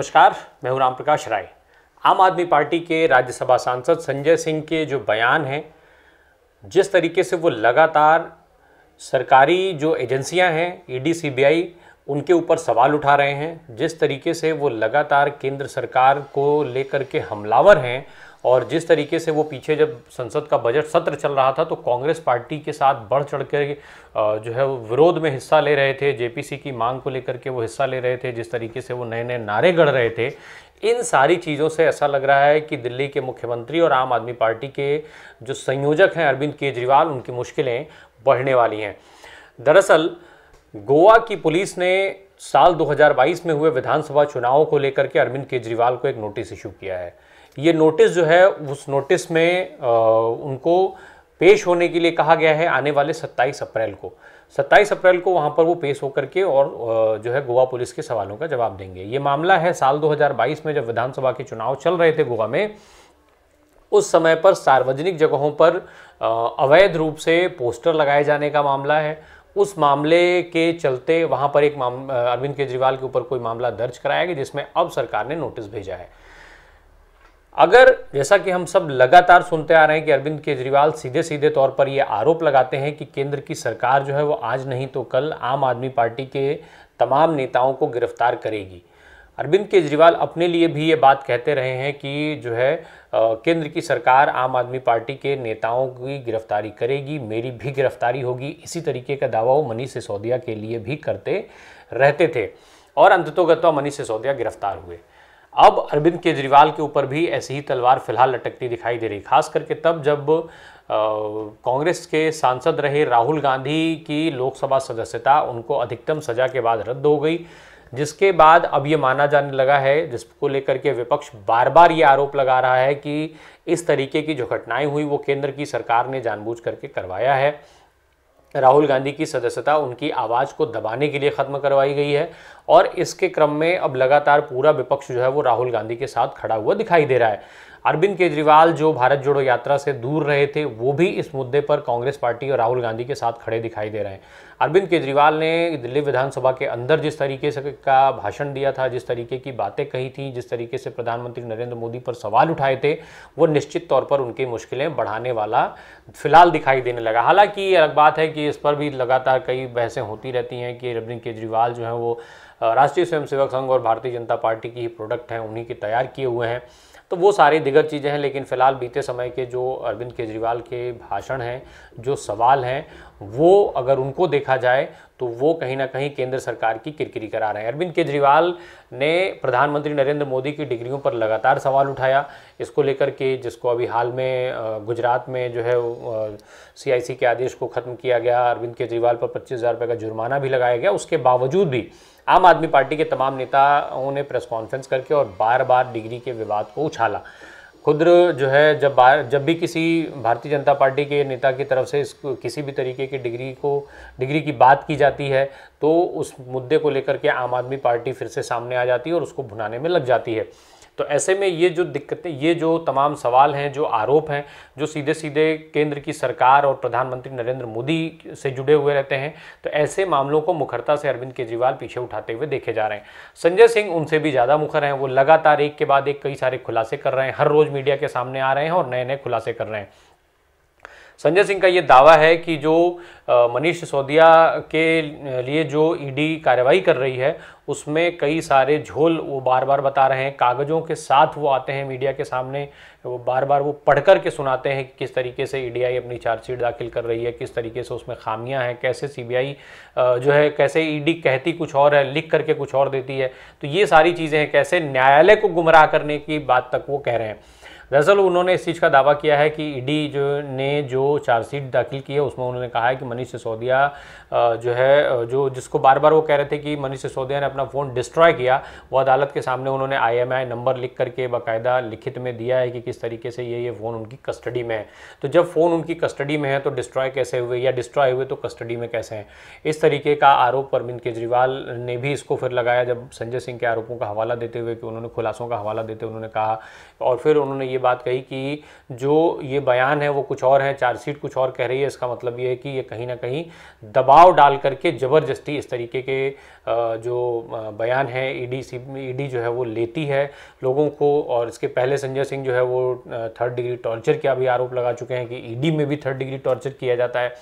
नमस्कार मैं हूं राम प्रकाश राय आम आदमी पार्टी के राज्यसभा सांसद संजय सिंह के जो बयान हैं जिस तरीके से वो लगातार सरकारी जो एजेंसियां हैं ईडी सीबीआई उनके ऊपर सवाल उठा रहे हैं जिस तरीके से वो लगातार केंद्र सरकार को लेकर के हमलावर हैं और जिस तरीके से वो पीछे जब संसद का बजट सत्र चल रहा था तो कांग्रेस पार्टी के साथ बढ़ चढ़ कर जो है विरोध में हिस्सा ले रहे थे जेपीसी की मांग को लेकर के वो हिस्सा ले रहे थे जिस तरीके से वो नए नए नारे गढ़ रहे थे इन सारी चीज़ों से ऐसा लग रहा है कि दिल्ली के मुख्यमंत्री और आम आदमी पार्टी के जो संयोजक हैं अरविंद केजरीवाल उनकी मुश्किलें बढ़ने वाली हैं दरअसल गोवा की पुलिस ने साल 2022 में हुए विधानसभा चुनावों को लेकर के अरविंद केजरीवाल को एक नोटिस इशू किया है ये नोटिस जो है उस नोटिस में आ, उनको पेश होने के लिए कहा गया है आने वाले 27 अप्रैल को 27 अप्रैल को वहाँ पर वो पेश होकर के और जो है गोवा पुलिस के सवालों का जवाब देंगे ये मामला है साल 2022 में जब विधानसभा के चुनाव चल रहे थे गोवा में उस समय पर सार्वजनिक जगहों पर अवैध रूप से पोस्टर लगाए जाने का मामला है उस मामले के चलते वहां पर एक अरविंद केजरीवाल के ऊपर कोई मामला दर्ज कराया गया जिसमें अब सरकार ने नोटिस भेजा है अगर जैसा कि हम सब लगातार सुनते आ रहे हैं कि अरविंद केजरीवाल सीधे सीधे तौर पर यह आरोप लगाते हैं कि केंद्र की सरकार जो है वो आज नहीं तो कल आम आदमी पार्टी के तमाम नेताओं को गिरफ्तार करेगी अरविंद केजरीवाल अपने लिए भी ये बात कहते रहे हैं कि जो है केंद्र की सरकार आम आदमी पार्टी के नेताओं की गिरफ्तारी करेगी मेरी भी गिरफ्तारी होगी इसी तरीके का दावा वो मनीष सिसोदिया के लिए भी करते रहते थे और अंततोगत्वा तो मनीष सिसोदिया गिरफ्तार हुए अब अरविंद केजरीवाल के ऊपर भी ऐसी ही तलवार फिलहाल लटकती दिखाई दे रही खास करके तब जब कांग्रेस के सांसद रहे राहुल गांधी की लोकसभा सदस्यता उनको अधिकतम सजा के बाद रद्द हो गई जिसके बाद अब ये माना जाने लगा है जिसको लेकर के विपक्ष बार बार ये आरोप लगा रहा है कि इस तरीके की जो घटनाएं हुई वो केंद्र की सरकार ने जानबूझ करके करवाया है राहुल गांधी की सदस्यता उनकी आवाज़ को दबाने के लिए ख़त्म करवाई गई है और इसके क्रम में अब लगातार पूरा विपक्ष जो है वो राहुल गांधी के साथ खड़ा हुआ दिखाई दे रहा है अरविंद केजरीवाल जो भारत जोड़ो यात्रा से दूर रहे थे वो भी इस मुद्दे पर कांग्रेस पार्टी और राहुल गांधी के साथ खड़े दिखाई दे रहे हैं अरविंद केजरीवाल ने दिल्ली विधानसभा के अंदर जिस तरीके से का भाषण दिया था जिस तरीके की बातें कही थी जिस तरीके से प्रधानमंत्री नरेंद्र मोदी पर सवाल उठाए थे वो निश्चित तौर पर उनकी मुश्किलें बढ़ाने वाला फिलहाल दिखाई देने लगा हालांकि अलग बात है कि इस पर भी लगातार कई बहसें होती रहती हैं कि अरविंद केजरीवाल जो है वो राष्ट्रीय स्वयंसेवक संघ और भारतीय जनता पार्टी की ही प्रोडक्ट हैं उन्हीं के तैयार किए हुए हैं तो वो सारी दिगर चीज़ें हैं लेकिन फ़िलहाल बीते समय के जो अरविंद केजरीवाल के भाषण हैं जो सवाल हैं वो अगर उनको देखा जाए तो वो कहीं ना कहीं केंद्र सरकार की किरकिरी करा रहे हैं अरविंद केजरीवाल ने प्रधानमंत्री नरेंद्र मोदी की डिग्रियों पर लगातार सवाल उठाया इसको लेकर के जिसको अभी हाल में गुजरात में जो है सीआईसी के आदेश को ख़त्म किया गया अरविंद केजरीवाल पर पच्चीस हज़ार रुपये का जुर्माना भी लगाया गया उसके बावजूद भी आम आदमी पार्टी के तमाम नेताओं ने प्रेस कॉन्फ्रेंस करके और बार बार डिग्री के विवाद को उछाला खुद जो है जब बार जब भी किसी भारतीय जनता पार्टी के नेता की तरफ से इस किसी भी तरीके की डिग्री को डिग्री की बात की जाती है तो उस मुद्दे को लेकर के आम आदमी पार्टी फिर से सामने आ जाती है और उसको भुनाने में लग जाती है तो ऐसे में ये जो दिक्कतें ये जो तमाम सवाल हैं जो आरोप हैं जो सीधे सीधे केंद्र की सरकार और प्रधानमंत्री नरेंद्र मोदी से जुड़े हुए रहते हैं तो ऐसे मामलों को मुखरता से अरविंद केजरीवाल पीछे उठाते हुए देखे जा रहे हैं संजय सिंह उनसे भी ज़्यादा मुखर हैं वो लगातार एक के बाद एक कई सारे खुलासे कर रहे हैं हर रोज़ मीडिया के सामने आ रहे हैं और नए नए खुलासे कर रहे हैं संजय सिंह का ये दावा है कि जो मनीष सिसोदिया के लिए जो ईडी कार्रवाई कर रही है उसमें कई सारे झोल वो बार बार बता रहे हैं कागज़ों के साथ वो आते हैं मीडिया के सामने वो बार बार वो पढ़ कर के सुनाते हैं कि किस तरीके से ई अपनी चार्जशीट दाखिल कर रही है किस तरीके से उसमें खामियां हैं कैसे सीबीआई जो है कैसे ईडी कहती कुछ और है लिख करके कुछ और देती है तो ये सारी चीज़ें हैं कैसे न्यायालय को गुमराह करने की बात तक वो कह रहे हैं दरअसल उन्होंने इस चीज़ का दावा किया है कि ईडी जो ने जो चार्जशीट दाखिल की है उसमें उन्होंने कहा है कि मनीष सिसोदिया जो है जो जिसको बार बार वो कह रहे थे कि मनीष सिसोदिया ने अपना फ़ोन डिस्ट्रॉय किया वो अदालत के सामने उन्होंने आई नंबर लिख करके बाकायदा लिखित में दिया है कि किस तरीके से ये ये फ़ोन उनकी कस्टडी में है तो जब फ़ोन उनकी कस्टडी में है तो डिस्ट्रॉय कैसे हुए या डिस्ट्रॉय हुए तो कस्टडी में कैसे हैं इस तरीके का आरोप अरविंद केजरीवाल ने भी इसको फिर लगाया जब संजय सिंह के आरोपों का हवाला देते हुए कि उन्होंने खुलासों का हवाला देते हुए उन्होंने कहा और फिर उन्होंने ये बात कही कि जो ये बयान है वो कुछ और है चार्जशीट कुछ और कह रही है इसका मतलब ये है कि ये कहीं ना कहीं दबाव डाल करके ज़बरदस्ती इस तरीके के जो बयान है ईडी सी ईडी जो है वो लेती है लोगों को और इसके पहले संजय सिंह जो है वो थर्ड डिग्री टॉर्चर का भी आरोप लगा चुके हैं कि ईडी e में भी थर्ड डिग्री टॉर्चर किया जाता है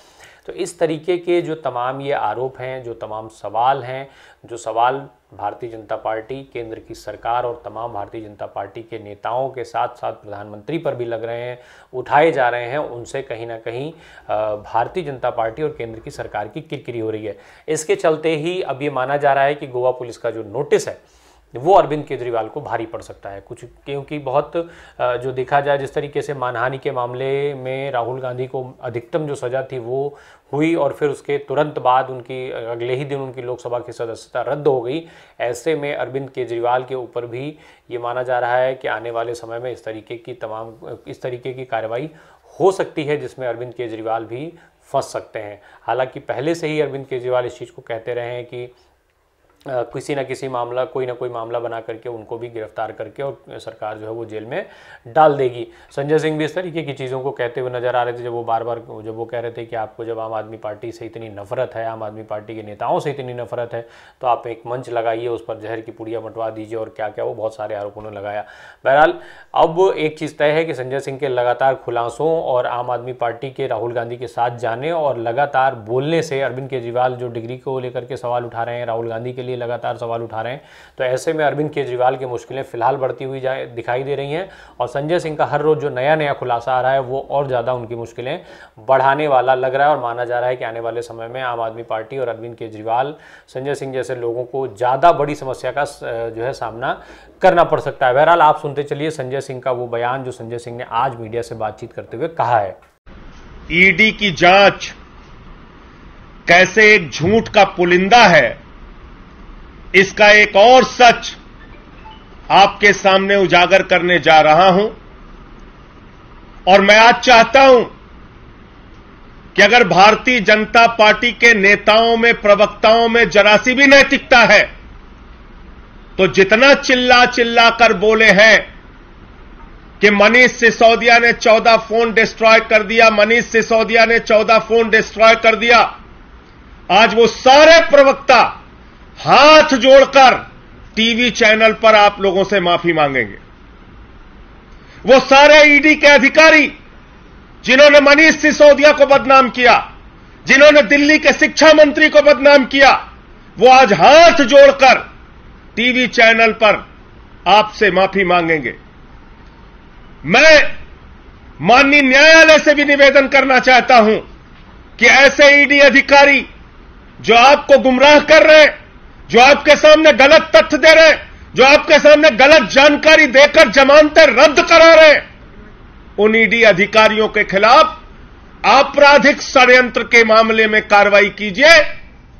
तो इस तरीके के जो तमाम ये आरोप हैं जो तमाम सवाल हैं जो सवाल भारतीय जनता पार्टी केंद्र की सरकार और तमाम भारतीय जनता पार्टी के नेताओं के साथ साथ प्रधानमंत्री पर भी लग रहे हैं उठाए जा रहे हैं उनसे कहीं ना कहीं भारतीय जनता पार्टी और केंद्र की सरकार की किरकिरी हो रही है इसके चलते ही अब ये माना जा रहा है कि गोवा पुलिस का जो नोटिस है वो अरविंद केजरीवाल को भारी पड़ सकता है कुछ क्योंकि बहुत जो देखा जाए जिस तरीके से मानहानि के मामले में राहुल गांधी को अधिकतम जो सज़ा थी वो हुई और फिर उसके तुरंत बाद उनकी अगले ही दिन उनकी लोकसभा की सदस्यता रद्द हो गई ऐसे में अरविंद केजरीवाल के ऊपर भी ये माना जा रहा है कि आने वाले समय में इस तरीके की तमाम इस तरीके की कार्रवाई हो सकती है जिसमें अरविंद केजरीवाल भी फंस सकते हैं हालांकि पहले से ही अरविंद केजरीवाल इस चीज़ को कहते रहे हैं कि किसी ना किसी मामला कोई ना कोई मामला बना करके उनको भी गिरफ्तार करके और सरकार जो है वो जेल में डाल देगी संजय सिंह भी इस तरीके की चीज़ों को कहते हुए नजर आ रहे थे जब वो बार बार जब वो कह रहे थे कि आपको जब आम आदमी पार्टी से इतनी नफरत है आम आदमी पार्टी के नेताओं से इतनी नफरत है तो आप एक मंच लगाइए उस पर जहर की पुड़िया मटवा दीजिए और क्या क्या वो बहुत सारे आरोपों ने लगाया बहरहाल अब एक चीज़ तय है कि संजय सिंह के लगातार खुलासों और आम आदमी पार्टी के राहुल गांधी के साथ जाने और लगातार बोलने से अरविंद केजरीवाल जो डिग्री को लेकर के सवाल उठा रहे हैं राहुल गांधी के लिए लगातार सवाल उठा रहे हैं तो ऐसे में अरविंद केजरीवाल की के मुश्किलें फिलहाल बढ़ती हुई जाए दिखाई दे रही हैं और संजय सिंह का हर रोज़ जो नया नया खुलासा आ रहा है वो और ज़्यादा उनकी मुश्किलें बढ़ाने वाला लग रहा है और माना जा रहा है कि आने वाले समय में आम आदमी पार्टी और अरविंद केजरीवाल संजय सिंह जैसे लोगों को ज़्यादा बड़ी समस्या का जो है सामना करना पड़ सकता है बहरहाल आप सुनते चलिए संजय सिंह का वो बयान जो संजय सिंह ने आज मीडिया से बातचीत करते हुए कहा है ईडी की जांच कैसे एक झूठ का पुलिंदा है इसका एक और सच आपके सामने उजागर करने जा रहा हूं और मैं आज चाहता हूं कि अगर भारतीय जनता पार्टी के नेताओं में प्रवक्ताओं में जरासी भी नैतिकता है तो जितना चिल्ला चिल्ला कर बोले हैं कि मनीष सिसोदिया ने चौदह फोन डिस्ट्रॉय कर दिया मनीष सिसोदिया ने चौदह फोन डिस्ट्रॉय कर दिया आज वो सारे प्रवक्ता हाथ जोड़कर टीवी चैनल पर आप लोगों से माफी मांगेंगे वो सारे ईडी के अधिकारी जिन्होंने मनीष सिसोदिया को बदनाम किया जिन्होंने दिल्ली के शिक्षा मंत्री को बदनाम किया वो आज हाथ जोड़कर टीवी चैनल पर आपसे माफी मांगेंगे मैं माननीय न्यायालय से भी निवेदन करना चाहता हूं कि ऐसे ईडी अधिकारी जो आपको गुमराह कर रहे हैं जो आपके सामने गलत तथ्य दे रहे हैं जो आपके सामने गलत जानकारी देकर जमानतें रद्द करा रहे हैं उन ईडी अधिकारियों के खिलाफ आपराधिक षडयंत्र के मामले में कार्रवाई कीजिए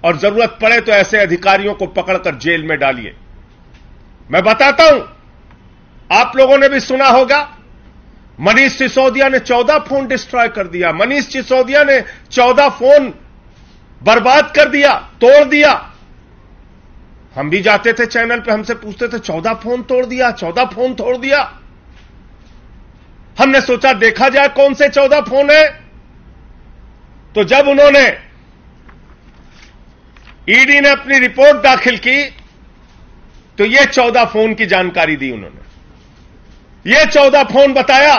और जरूरत पड़े तो ऐसे अधिकारियों को पकड़कर जेल में डालिए मैं बताता हूं आप लोगों ने भी सुना होगा मनीष सिसोदिया ने चौदह फोन डिस्ट्रॉय कर दिया मनीष सिसोदिया ने चौदह फोन बर्बाद कर दिया तोड़ दिया हम भी जाते थे चैनल पे हमसे पूछते थे चौदह फोन तोड़ दिया चौदह फोन तोड़ दिया हमने सोचा देखा जाए कौन से चौदह फोन है तो जब उन्होंने ईडी ने अपनी रिपोर्ट दाखिल की तो ये चौदह फोन की जानकारी दी उन्होंने ये चौदह फोन बताया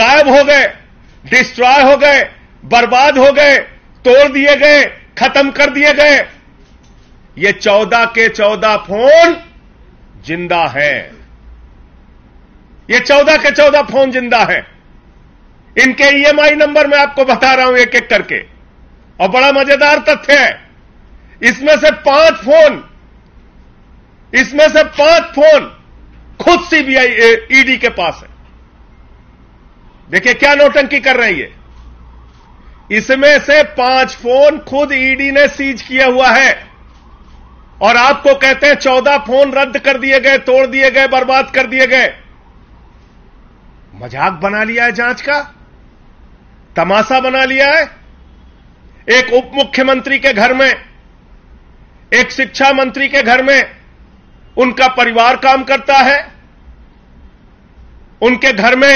गायब हो गए डिस्ट्रॉय हो गए बर्बाद हो गए तोड़ दिए गए खत्म कर दिए गए ये चौदह के चौदह फोन जिंदा हैं ये चौदह के चौदह फोन जिंदा हैं इनके ईएमआई e नंबर मैं आपको बता रहा हूं एक एक करके और बड़ा मजेदार तथ्य है इसमें से पांच फोन इसमें से पांच फोन खुद सीबीआई ईडी e के पास है देखिए क्या नोटंकी कर रही है इसमें से पांच फोन खुद ईडी e ने सीज किया हुआ है और आपको कहते हैं चौदह फोन रद्द कर दिए गए तोड़ दिए गए बर्बाद कर दिए गए मजाक बना लिया है जांच का तमाशा बना लिया है एक उप मुख्यमंत्री के घर में एक शिक्षा मंत्री के घर में उनका परिवार काम करता है उनके घर में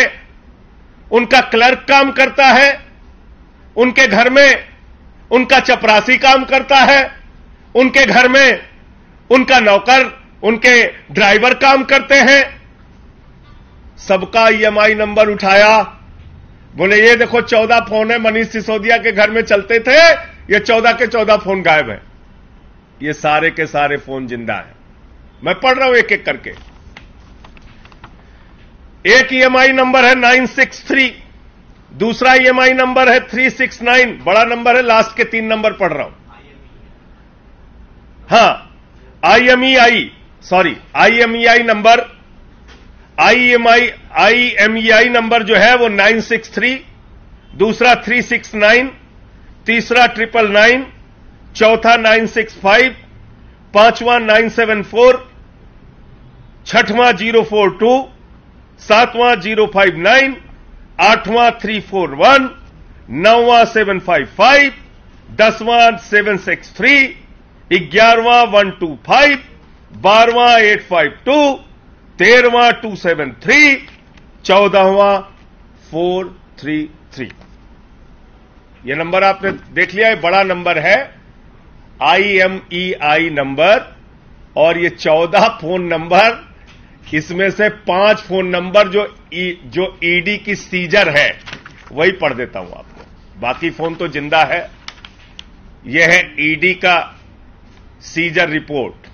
उनका क्लर्क काम करता है उनके घर में उनका चपरासी काम करता है उनके घर में उनका नौकर उनके ड्राइवर काम करते हैं सबका ईएमआई e नंबर उठाया बोले ये देखो चौदह फोन है मनीष सिसोदिया के घर में चलते थे ये चौदह के चौदह फोन गायब है ये सारे के सारे फोन जिंदा है मैं पढ़ रहा हूं एक एक करके एक ईएमआई e नंबर है नाइन सिक्स थ्री दूसरा ईएमआई e नंबर है थ्री सिक्स नाइन बड़ा नंबर है लास्ट के तीन नंबर पढ़ रहा हूं हां IMEI sorry IMEI number IMEI IMEI number जो है वो 963 दूसरा 369 तीसरा ट्रिपल नाइन चौथा 965 पांचवा 974 छठवां 042 फोर टू सातवां जीरो फाइव नाइन आठवां थ्री फोर वन नौवां सेवन फाइव फाइव दसवां सेवन सिक्स थ्री ग्यारहवां वन टू फाइव बारहवां एट फाइव टू तेरहवां टू सेवन थ्री चौदहवां फोर थ्री थ्री यह नंबर आपने देख लिया है बड़ा नंबर है आईएमईआई e नंबर और ये चौदह फोन नंबर इसमें से पांच फोन नंबर जो ई, e, जो ईडी e की सीजर है वही पढ़ देता हूं आपको बाकी फोन तो जिंदा है यह है ईडी का सीजर रिपोर्ट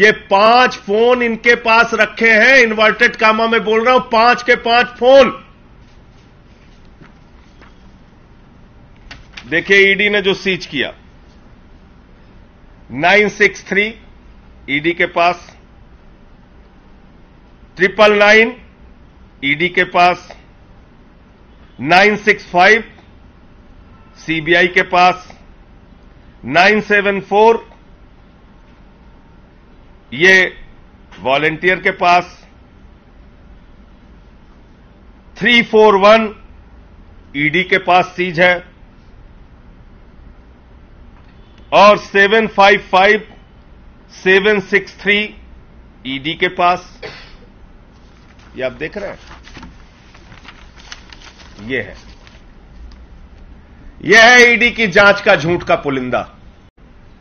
ये पांच फोन इनके पास रखे हैं इन्वर्टेड कामा में बोल रहा हूं पांच के पांच फोन देखिए ईडी e ने जो सीज किया 963 ईडी e के पास ट्रिपल नाइन ईडी के पास 965 सीबीआई के पास 974 ये वॉलेंटियर के पास 341 ईडी e के पास सीज है और 755 763 ईडी के पास ये आप देख रहे हैं ये है यह है ईडी e की जांच का झूठ का पुलिंदा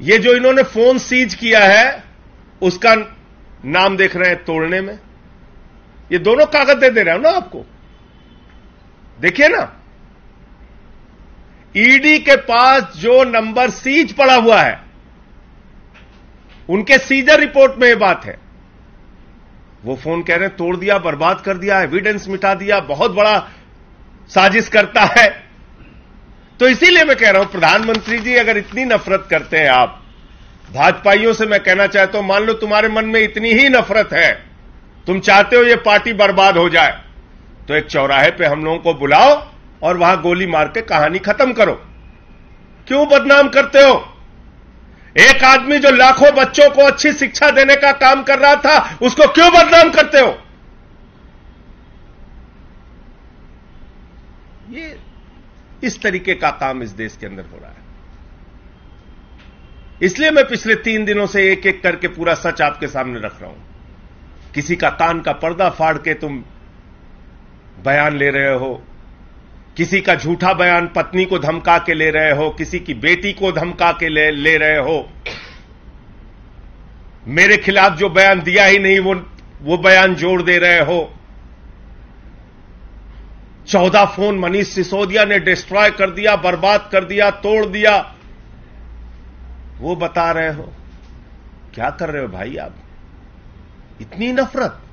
यह जो इन्होंने फोन सीज किया है उसका नाम देख रहे हैं तोड़ने में ये दोनों कागज दे दे रहे हो ना आपको देखिए ना ईडी e के पास जो नंबर सीज पड़ा हुआ है उनके सीजर रिपोर्ट में यह बात है वो फोन कह रहे हैं तोड़ दिया बर्बाद कर दिया एविडेंस मिटा दिया बहुत बड़ा साजिश करता है तो इसीलिए मैं कह रहा हूं प्रधानमंत्री जी अगर इतनी नफरत करते हैं आप भाजपाइयों से मैं कहना चाहता हूं मान लो तुम्हारे मन में इतनी ही नफरत है तुम चाहते हो ये पार्टी बर्बाद हो जाए तो एक चौराहे पे हम लोगों को बुलाओ और वहां गोली मार के कहानी खत्म करो क्यों बदनाम करते हो एक आदमी जो लाखों बच्चों को अच्छी शिक्षा देने का काम कर रहा था उसको क्यों बदनाम करते हो ये इस तरीके का काम इस देश के अंदर हो रहा है इसलिए मैं पिछले तीन दिनों से एक एक करके पूरा सच आपके सामने रख रहा हूं किसी का कान का पर्दा फाड़ के तुम बयान ले रहे हो किसी का झूठा बयान पत्नी को धमका के ले रहे हो किसी की बेटी को धमका के ले, ले रहे हो मेरे खिलाफ जो बयान दिया ही नहीं वो वो बयान जोड़ दे रहे हो चौदह फोन मनीष सिसोदिया ने डिस्ट्रॉय कर दिया बर्बाद कर दिया तोड़ दिया वो बता रहे हो क्या कर रहे हो भाई आप इतनी नफरत